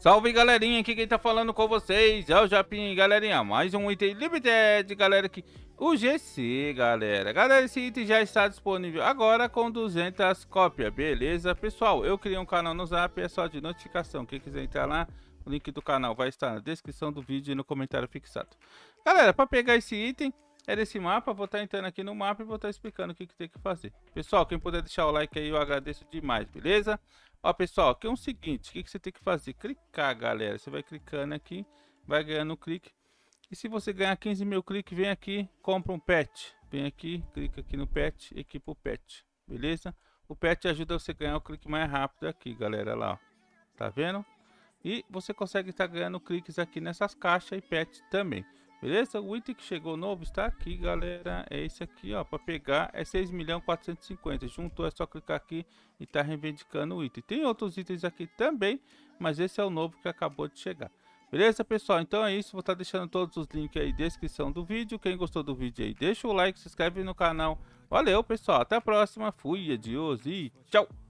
Salve galerinha, aqui quem tá falando com vocês é o Japim, galerinha, mais um item Limited, galera, que o GC, galera. Galera, esse item já está disponível agora com 200 cópias, beleza? Pessoal, eu criei um canal no Zap, é só de notificação, quem quiser entrar lá, o link do canal vai estar na descrição do vídeo e no comentário fixado. Galera, para pegar esse item, é desse mapa, vou estar tá entrando aqui no mapa e vou estar tá explicando o que, que tem que fazer. Pessoal, quem puder deixar o like aí, eu agradeço demais, beleza? Ó, pessoal, aqui é o seguinte, o que, que você tem que fazer? Clicar, galera. Você vai clicando aqui, vai ganhando clique. E se você ganhar 15 mil cliques, vem aqui, compra um pet. Vem aqui, clica aqui no pet, equipa o pet. Beleza? O pet ajuda você a ganhar o clique mais rápido aqui, galera. Lá, ó. Tá vendo? E você consegue estar tá ganhando cliques aqui nessas caixas e pet também. Beleza? O item que chegou novo está aqui, galera. É esse aqui, ó. Para pegar é 6 milhões Juntou, é só clicar aqui e tá reivindicando o item. Tem outros itens aqui também, mas esse é o novo que acabou de chegar. Beleza, pessoal? Então é isso. Vou estar tá deixando todos os links aí na descrição do vídeo. Quem gostou do vídeo aí, deixa o like, se inscreve no canal. Valeu, pessoal. Até a próxima. Fui, adiós e tchau.